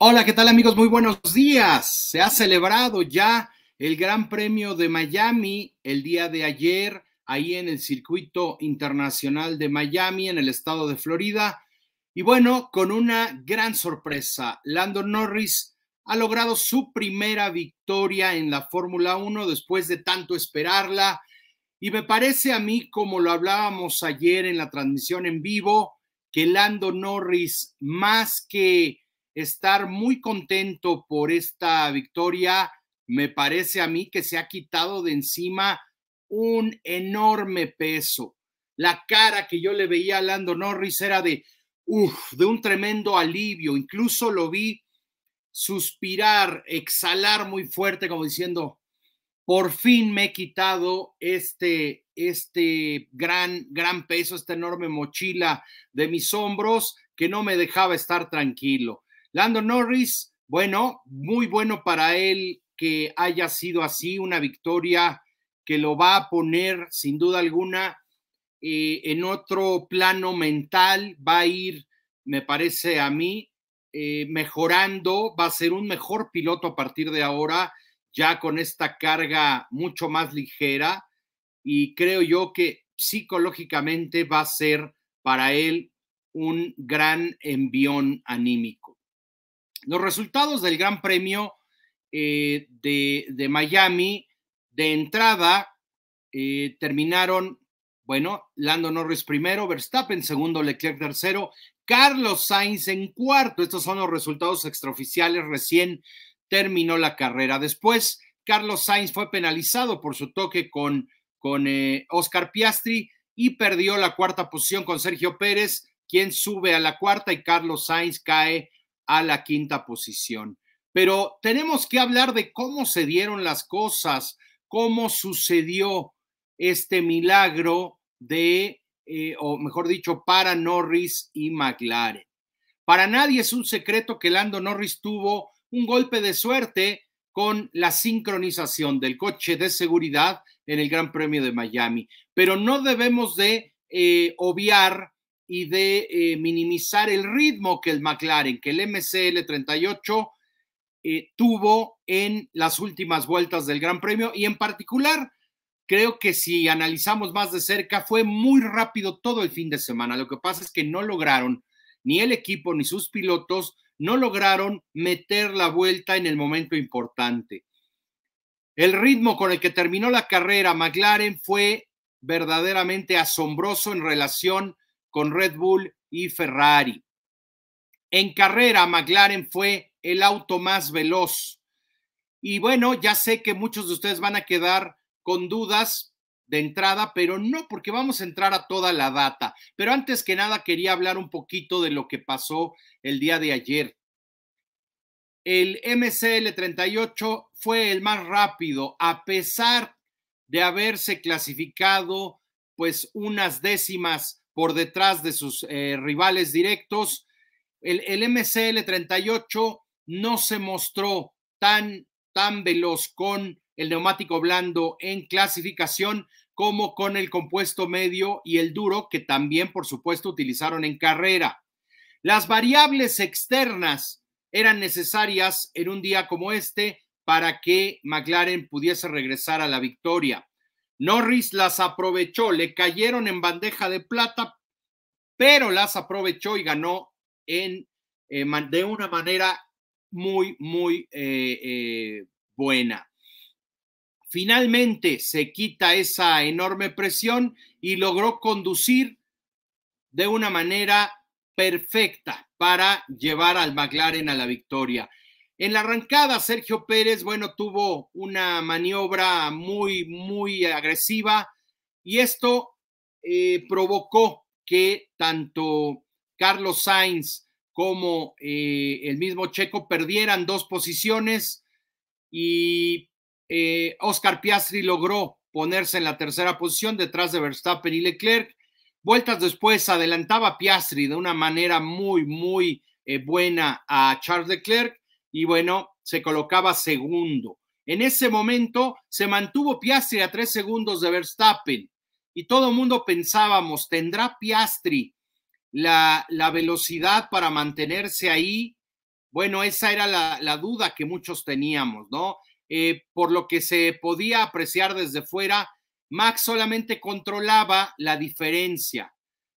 Hola, ¿qué tal amigos? Muy buenos días. Se ha celebrado ya el Gran Premio de Miami el día de ayer, ahí en el circuito internacional de Miami, en el estado de Florida. Y bueno, con una gran sorpresa, Lando Norris ha logrado su primera victoria en la Fórmula 1 después de tanto esperarla. Y me parece a mí, como lo hablábamos ayer en la transmisión en vivo, que Lando Norris, más que estar muy contento por esta victoria. Me parece a mí que se ha quitado de encima un enorme peso. La cara que yo le veía a Lando Norris era de, de un tremendo alivio. Incluso lo vi suspirar, exhalar muy fuerte, como diciendo, por fin me he quitado este, este gran, gran peso, esta enorme mochila de mis hombros que no me dejaba estar tranquilo. Lando Norris, bueno, muy bueno para él que haya sido así, una victoria que lo va a poner sin duda alguna eh, en otro plano mental, va a ir, me parece a mí, eh, mejorando, va a ser un mejor piloto a partir de ahora, ya con esta carga mucho más ligera y creo yo que psicológicamente va a ser para él un gran envión anímico. Los resultados del Gran Premio eh, de, Miami de entrada eh, terminaron, bueno, Lando Norris primero, Verstappen segundo, Leclerc tercero, Carlos Sainz en cuarto. Estos son los resultados extraoficiales. Recién terminó la carrera. Después, Carlos Sainz fue penalizado por su toque con, con eh, Oscar Piastri y perdió la cuarta posición con Sergio Pérez, quien sube a la cuarta y Carlos Sainz cae a la quinta posición. Pero tenemos que hablar de cómo se dieron las cosas, cómo sucedió este milagro de, eh, o mejor dicho, para Norris y McLaren. Para nadie es un secreto que Lando Norris tuvo un golpe de suerte con la sincronización del coche de seguridad en el Gran Premio de Miami, pero no debemos de eh, obviar y de eh, minimizar el ritmo que el McLaren, que el MCL38 eh, tuvo en las últimas vueltas del Gran Premio y en particular creo que si analizamos más de cerca fue muy rápido todo el fin de semana. Lo que pasa es que no lograron ni el equipo ni sus pilotos no lograron meter la vuelta en el momento importante. El ritmo con el que terminó la carrera McLaren fue verdaderamente asombroso en relación con Red Bull y Ferrari. En carrera, McLaren fue el auto más veloz. Y bueno, ya sé que muchos de ustedes van a quedar con dudas de entrada, pero no, porque vamos a entrar a toda la data. Pero antes que nada, quería hablar un poquito de lo que pasó el día de ayer. El MCL38 fue el más rápido, a pesar de haberse clasificado pues unas décimas por detrás de sus eh, rivales directos. El, el, MCL 38 no se mostró tan, tan veloz con el neumático blando en clasificación como con el compuesto medio y el duro, que también, por supuesto, utilizaron en carrera. Las variables externas eran necesarias en un día como este para que McLaren pudiese regresar a la victoria. Norris las aprovechó, le cayeron en bandeja de plata, pero las aprovechó y ganó en, eh, de una manera muy, muy eh, eh, buena. Finalmente se quita esa enorme presión y logró conducir de una manera perfecta para llevar al McLaren a la victoria. En la arrancada, Sergio Pérez, bueno, tuvo una maniobra muy, muy agresiva y esto eh, provocó que tanto Carlos Sainz como eh, el mismo Checo perdieran dos posiciones y eh, Oscar Piastri logró ponerse en la tercera posición detrás de Verstappen y Leclerc. Vueltas después adelantaba Piastri de una manera muy, muy buena a Charles Leclerc y bueno, se colocaba segundo. En ese momento se mantuvo Piastri a tres segundos de Verstappen y todo el mundo pensábamos, ¿tendrá Piastri la, velocidad para mantenerse ahí? Bueno, esa era la, duda que muchos teníamos, ¿no? Eh, por lo que se podía apreciar desde fuera, Max solamente controlaba la diferencia,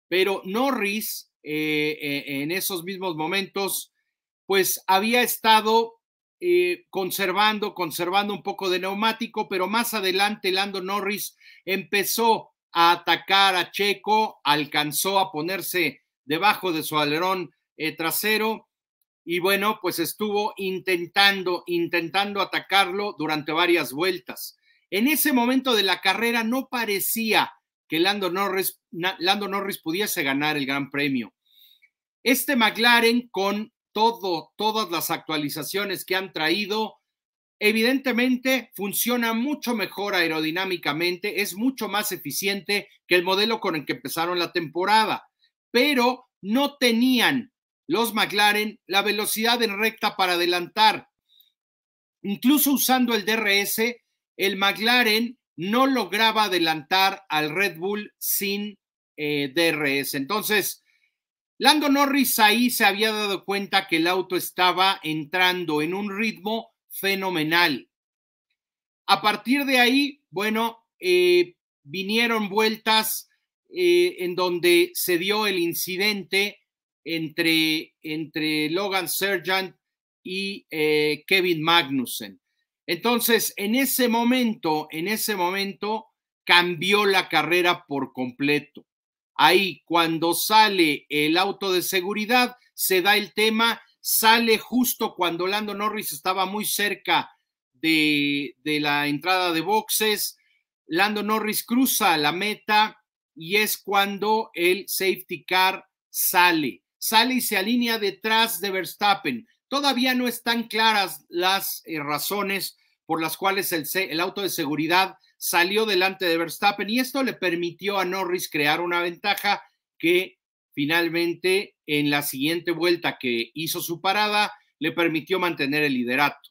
pero Norris eh, eh, en esos mismos momentos pues había estado eh, conservando, conservando un poco de neumático, pero más adelante Lando Norris empezó a atacar a Checo, alcanzó a ponerse debajo de su alerón eh, trasero y bueno, pues estuvo intentando, intentando atacarlo durante varias vueltas. En ese momento de la carrera no parecía que Lando Norris, Lando Norris pudiese ganar el Gran Premio. Este McLaren con todo, todas las actualizaciones que han traído. Evidentemente funciona mucho mejor aerodinámicamente, es mucho más eficiente que el modelo con el que empezaron la temporada, pero no tenían los McLaren la velocidad en recta para adelantar. Incluso usando el DRS, el McLaren no lograba adelantar al Red Bull sin eh, DRS. Entonces, Lando Norris ahí se había dado cuenta que el auto estaba entrando en un ritmo fenomenal. A partir de ahí, bueno, eh, vinieron vueltas eh, en donde se dio el incidente entre, entre Logan Sergeant y eh, Kevin Magnussen. Entonces, en ese momento, en ese momento cambió la carrera por completo. Ahí cuando sale el auto de seguridad, se da el tema, sale justo cuando Lando Norris estaba muy cerca de, la entrada de boxes. Lando Norris cruza la meta y es cuando el safety car sale. Sale y se alinea detrás de Verstappen. Todavía no están claras las eh, razones por las cuales el, el, auto de seguridad salió delante de Verstappen y esto le permitió a Norris crear una ventaja que finalmente en la siguiente vuelta que hizo su parada le permitió mantener el liderato.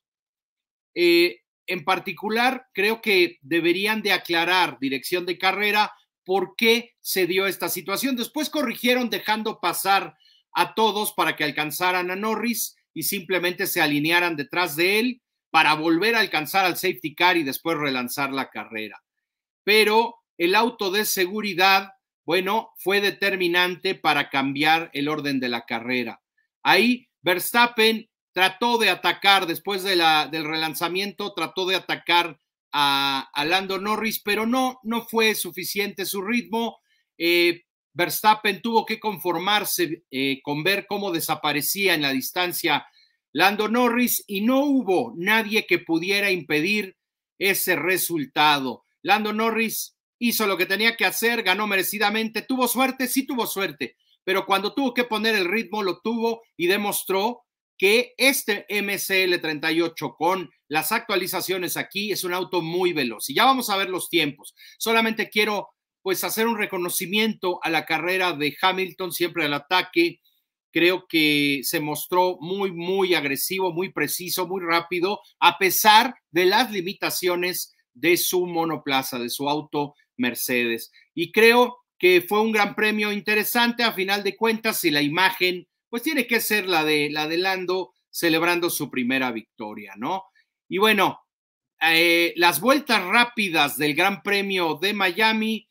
Eh, en particular, creo que deberían de aclarar dirección de carrera por qué se dio esta situación. Después corrigieron dejando pasar a todos para que alcanzaran a Norris y simplemente se alinearan detrás de él para volver a alcanzar al safety car y después relanzar la carrera. Pero el auto de seguridad, bueno, fue determinante para cambiar el orden de la carrera. Ahí Verstappen trató de atacar después del relanzamiento, trató de atacar a, Lando Norris, pero no, no fue suficiente su ritmo. Eh, Verstappen tuvo que conformarse eh, con ver cómo desaparecía en la distancia Lando Norris y no hubo nadie que pudiera impedir ese resultado. Lando Norris hizo lo que tenía que hacer, ganó merecidamente, tuvo suerte, sí tuvo suerte, pero cuando tuvo que poner el ritmo lo tuvo y demostró que este MCL 38 con las actualizaciones aquí es un auto muy veloz. Y ya vamos a ver los tiempos. Solamente quiero pues hacer un reconocimiento a la carrera de Hamilton, siempre al ataque, creo que se mostró muy, muy agresivo, muy preciso, muy rápido, a pesar de las limitaciones de su monoplaza, de su auto Mercedes. Y creo que fue un gran premio interesante, a final de cuentas, y la imagen, pues tiene que ser la de, la de Lando celebrando su primera victoria, ¿no? Y bueno, eh, las vueltas rápidas del Gran Premio de Miami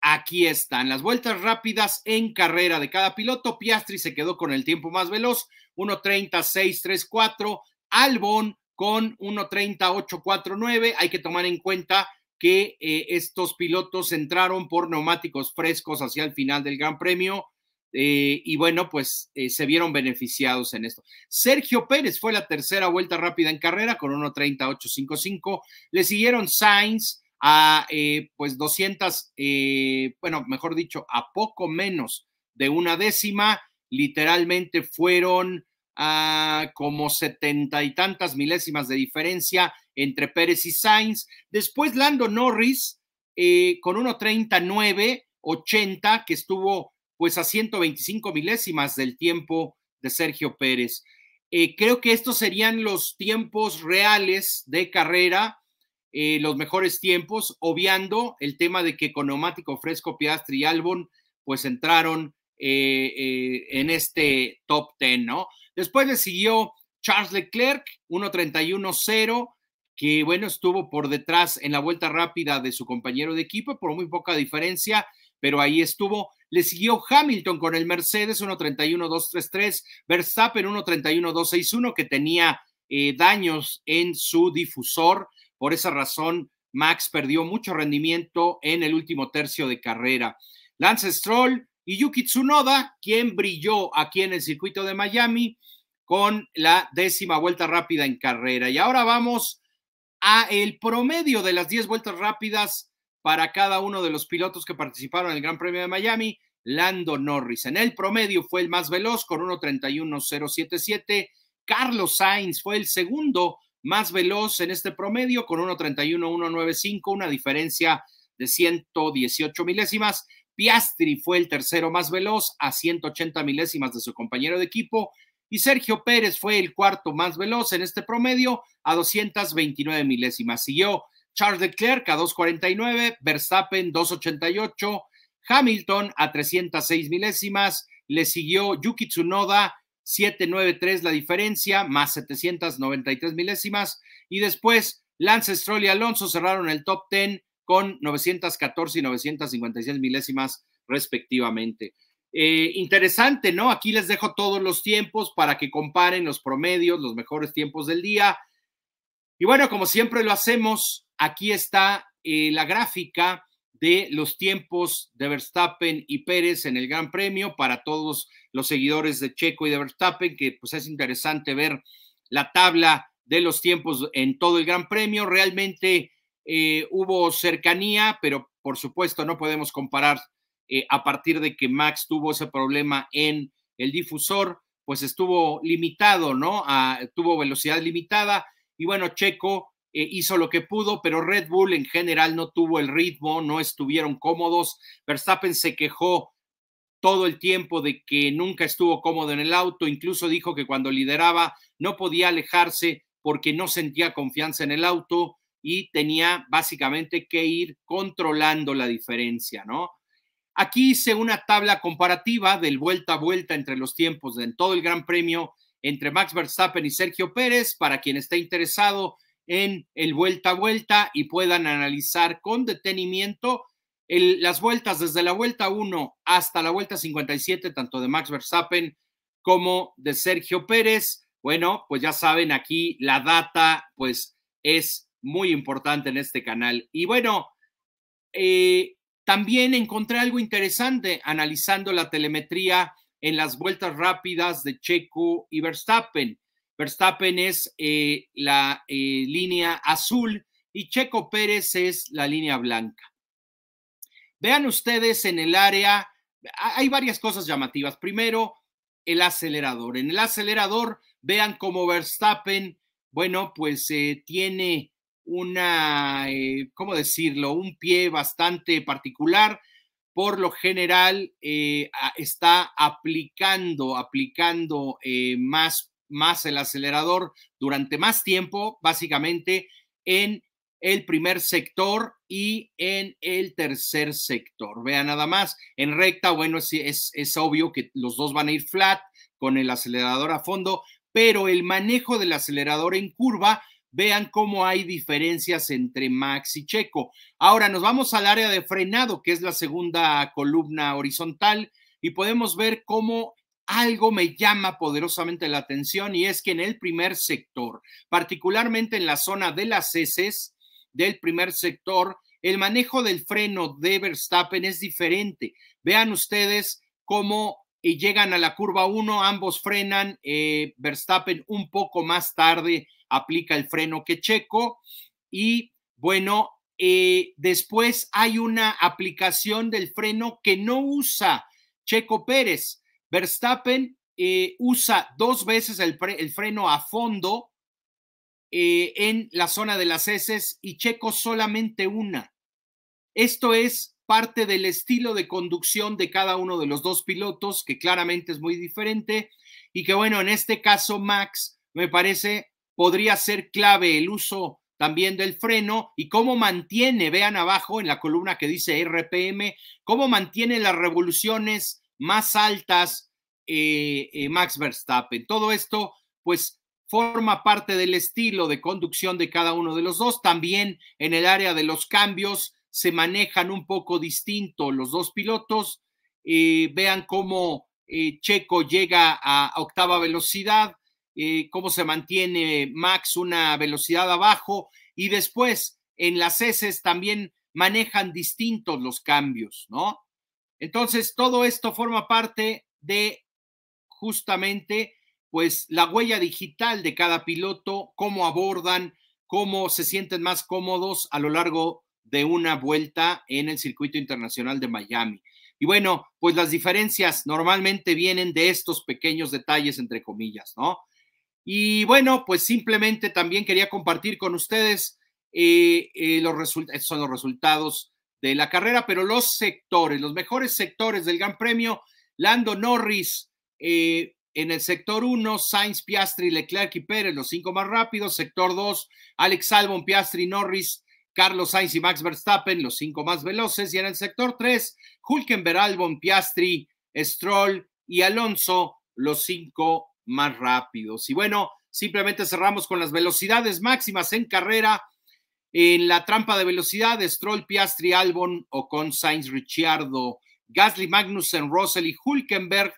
Aquí están las vueltas rápidas en carrera de cada piloto. Piastri se quedó con el tiempo más veloz, 1.36.34. Albon con 1.38.49. Hay que tomar en cuenta que eh, estos pilotos entraron por neumáticos frescos hacia el final del Gran Premio. Eh, y bueno, pues eh, se vieron beneficiados en esto. Sergio Pérez fue la tercera vuelta rápida en carrera con 1.38.55. Le siguieron Sainz, a eh, pues 200, eh, bueno, mejor dicho, a poco menos de una décima, literalmente fueron ah, como setenta y tantas milésimas de diferencia entre Pérez y Sainz. Después Lando Norris eh, con 1.39, 80, que estuvo pues a 125 milésimas del tiempo de Sergio Pérez. Eh, creo que estos serían los tiempos reales de carrera eh, los mejores tiempos, obviando el tema de que con neumático fresco, Piastri y Albon, pues entraron eh, eh, en este top ten, ¿no? Después le siguió Charles Leclerc, 1.31.0, que bueno, estuvo por detrás en la vuelta rápida de su compañero de equipo, por muy poca diferencia, pero ahí estuvo. Le siguió Hamilton con el Mercedes 1.31.233, Verstappen 1.31.261, que tenía daños en su difusor. Por esa razón, Max perdió mucho rendimiento en el último tercio de carrera. Lance Stroll y Yuki Tsunoda, quien brilló aquí en el circuito de Miami con la décima vuelta rápida en carrera. Y ahora vamos a el promedio de las 10 vueltas rápidas para cada uno de los pilotos que participaron en el Gran Premio de Miami. Lando Norris en el promedio fue el más veloz con 1.31.077. Carlos Sainz fue el segundo más veloz en este promedio con 1.31.195 una diferencia de 118 milésimas. Piastri fue el tercero más veloz a 180 milésimas de su compañero de equipo y Sergio Pérez fue el cuarto más veloz en este promedio a 229 milésimas. Siguió Charles Leclerc a 249, Verstappen 288, Hamilton a 306 milésimas, le siguió Yuki Tsunoda 793 la diferencia, más 793 milésimas. Y después Lance Stroll y Alonso cerraron el top 10 con 914 y 956 milésimas respectivamente. Eh, interesante, ¿no? Aquí les dejo todos los tiempos para que comparen los promedios, los mejores tiempos del día. Y bueno, como siempre lo hacemos, aquí está eh, la gráfica de los tiempos de Verstappen y Pérez en el Gran Premio para todos los seguidores de Checo y de Verstappen, que pues es interesante ver la tabla de los tiempos en todo el Gran Premio. Realmente eh, hubo cercanía, pero por supuesto no podemos comparar eh, a partir de que Max tuvo ese problema en el difusor, pues estuvo limitado, ¿no? Ah, tuvo velocidad limitada y bueno, Checo eh, hizo lo que pudo, pero Red Bull en general no tuvo el ritmo, no estuvieron cómodos. Verstappen se quejó todo el tiempo de que nunca estuvo cómodo en el auto, incluso dijo que cuando lideraba no podía alejarse porque no sentía confianza en el auto y tenía básicamente que ir controlando la diferencia, ¿no? Aquí hice una tabla comparativa del vuelta a vuelta entre los tiempos de en todo el Gran Premio entre Max Verstappen y Sergio Pérez. Para quien esté interesado, en el vuelta a vuelta y puedan analizar con detenimiento las vueltas desde la vuelta 1 hasta la vuelta 57, tanto de Max Verstappen como de Sergio Pérez. Bueno, pues ya saben, aquí la data pues es muy importante en este canal. Y bueno, eh, también encontré algo interesante analizando la telemetría en las vueltas rápidas de Checo y Verstappen. Verstappen es eh, la eh, línea azul y Checo Pérez es la línea blanca. Vean ustedes en el área, hay varias cosas llamativas. Primero, el acelerador. En el acelerador, vean cómo Verstappen, bueno, pues eh, tiene una, ¿cómo decirlo? Un pie bastante particular. Por lo general, está aplicando, aplicando más más el acelerador durante más tiempo, básicamente en el primer sector y en el tercer sector. Vean nada más, en recta, bueno, es, es, es, obvio que los dos van a ir flat con el acelerador a fondo, pero el manejo del acelerador en curva, vean cómo hay diferencias entre Max y Checo. Ahora nos vamos al área de frenado, que es la segunda columna horizontal, y podemos ver cómo algo me llama poderosamente la atención y es que en el primer sector, particularmente en la zona de las heces del primer sector, el manejo del freno de Verstappen es diferente. Vean ustedes cómo eh, llegan a la curva 1, ambos frenan, eh, Verstappen un poco más tarde aplica el freno que Checo y bueno, eh, después hay una aplicación del freno que no usa Checo Pérez. Verstappen eh, usa dos veces el, freno a fondo eh, en la zona de las heces y Checo solamente una. Esto es parte del estilo de conducción de cada uno de los dos pilotos, que claramente es muy diferente y que bueno, en este caso Max me parece podría ser clave el uso también del freno y cómo mantiene, vean abajo en la columna que dice RPM, cómo mantiene las revoluciones más altas eh, eh, Max Verstappen. Todo esto, pues, forma parte del estilo de conducción de cada uno de los dos. También en el área de los cambios se manejan un poco distinto los dos pilotos. Eh, vean cómo Checo llega a octava velocidad, cómo se mantiene Max una velocidad abajo y después en las heces también manejan distintos los cambios, ¿no? Entonces, todo esto forma parte de justamente, pues, la huella digital de cada piloto, cómo abordan, cómo se sienten más cómodos a lo largo de una vuelta en el circuito internacional de Miami. Y bueno, pues las diferencias normalmente vienen de estos pequeños detalles, entre comillas, ¿no? Y bueno, pues simplemente también quería compartir con ustedes eh, eh, los resultados, son los resultados de la carrera, pero los sectores, los mejores sectores del Gran Premio, Lando Norris eh, en el sector 1, Sainz, Piastri, Leclerc y Pérez, los cinco más rápidos, sector 2, Alex Albon, Piastri, Norris, Carlos Sainz y Max Verstappen, los cinco más veloces, y en el sector 3, Hulkenberg, Albon, Piastri, Stroll y Alonso, los cinco más rápidos. Y bueno, simplemente cerramos con las velocidades máximas en carrera en la trampa de velocidad, Stroll, Piastri, Albon, con Sainz, Ricciardo, Gasly, Magnussen, Russell y Hulkenberg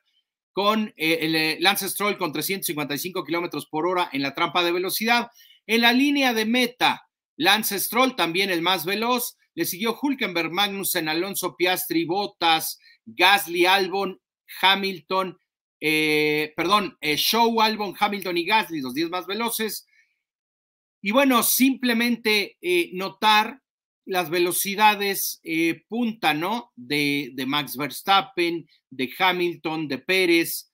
con eh, el eh, Lance Stroll con 355 kilómetros por hora en la trampa de velocidad. En la línea de meta, Lance Stroll también el más veloz. Le siguió Hulkenberg, Magnussen, Alonso, Piastri, Bottas, Gasly, Albon, Hamilton, eh, perdón, Show, Albon, Hamilton y Gasly, los 10 más veloces. Y bueno, simplemente eh, notar las velocidades eh, punta, ¿no? De, Max Verstappen, de Hamilton, de Pérez,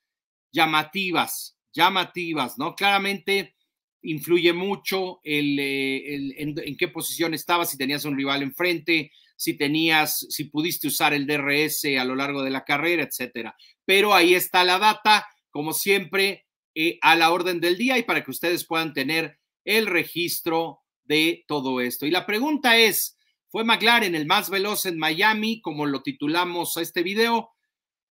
llamativas, llamativas, ¿no? Claramente influye mucho el, eh, en, qué posición estabas, si tenías un rival enfrente, si tenías, si pudiste usar el DRS a lo largo de la carrera, etcétera. Pero ahí está la data, como siempre, a la orden del día y para que ustedes puedan tener el registro de todo esto. Y la pregunta es, ¿fue McLaren el más veloz en Miami, como lo titulamos a este video?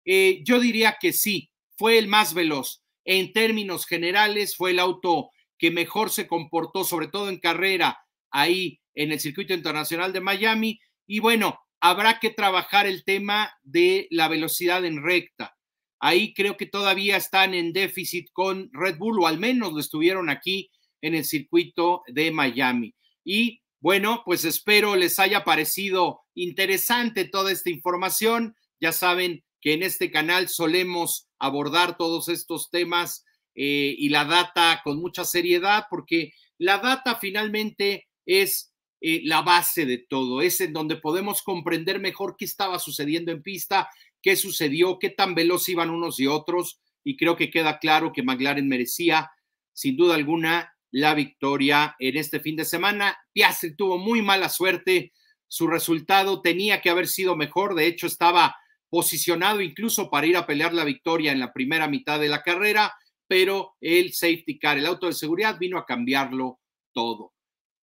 Eh, yo diría que sí, fue el más veloz. En términos generales, fue el auto que mejor se comportó, sobre todo en carrera, ahí en el circuito internacional de Miami. Y bueno, habrá que trabajar el tema de la velocidad en recta. Ahí creo que todavía están en déficit con Red Bull, o al menos lo estuvieron aquí en el circuito de Miami. Y bueno, pues espero les haya parecido interesante toda esta información. Ya saben que en este canal solemos abordar todos estos temas eh, y la data con mucha seriedad, porque la data finalmente es eh, la base de todo, es en donde podemos comprender mejor qué estaba sucediendo en pista, qué sucedió, qué tan veloz iban unos y otros, y creo que queda claro que McLaren merecía, sin duda alguna, la victoria en este fin de semana. Piastri tuvo muy mala suerte, su resultado tenía que haber sido mejor, de hecho estaba posicionado incluso para ir a pelear la victoria en la primera mitad de la carrera, pero el safety car, el auto de seguridad, vino a cambiarlo todo.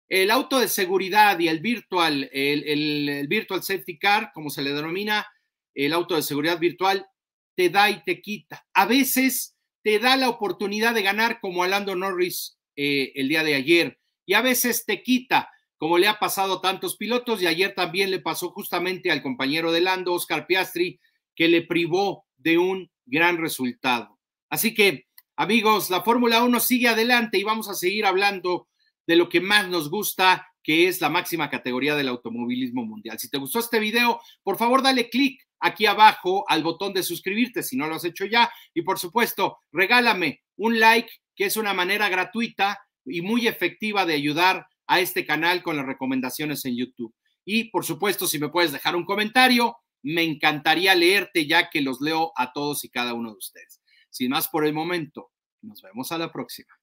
El auto de seguridad y el virtual, el, el virtual safety car, como se le denomina, el auto de seguridad virtual, te da y te quita. A veces te da la oportunidad de ganar como Alando Norris eh, el día de ayer. Y a veces te quita, como le ha pasado a tantos pilotos, y ayer también le pasó justamente al compañero de Lando, Oscar Piastri, que le privó de un gran resultado. Así que, amigos, la Fórmula 1 sigue adelante y vamos a seguir hablando de lo que más nos gusta, que es la máxima categoría del automovilismo mundial. Si te gustó este video, por favor dale clic aquí abajo al botón de suscribirte si no lo has hecho ya. Y por supuesto, regálame un like que es una manera gratuita y muy efectiva de ayudar a este canal con las recomendaciones en YouTube. Y por supuesto, si me puedes dejar un comentario, me encantaría leerte ya que los leo a todos y cada uno de ustedes. Sin más por el momento, nos vemos a la próxima.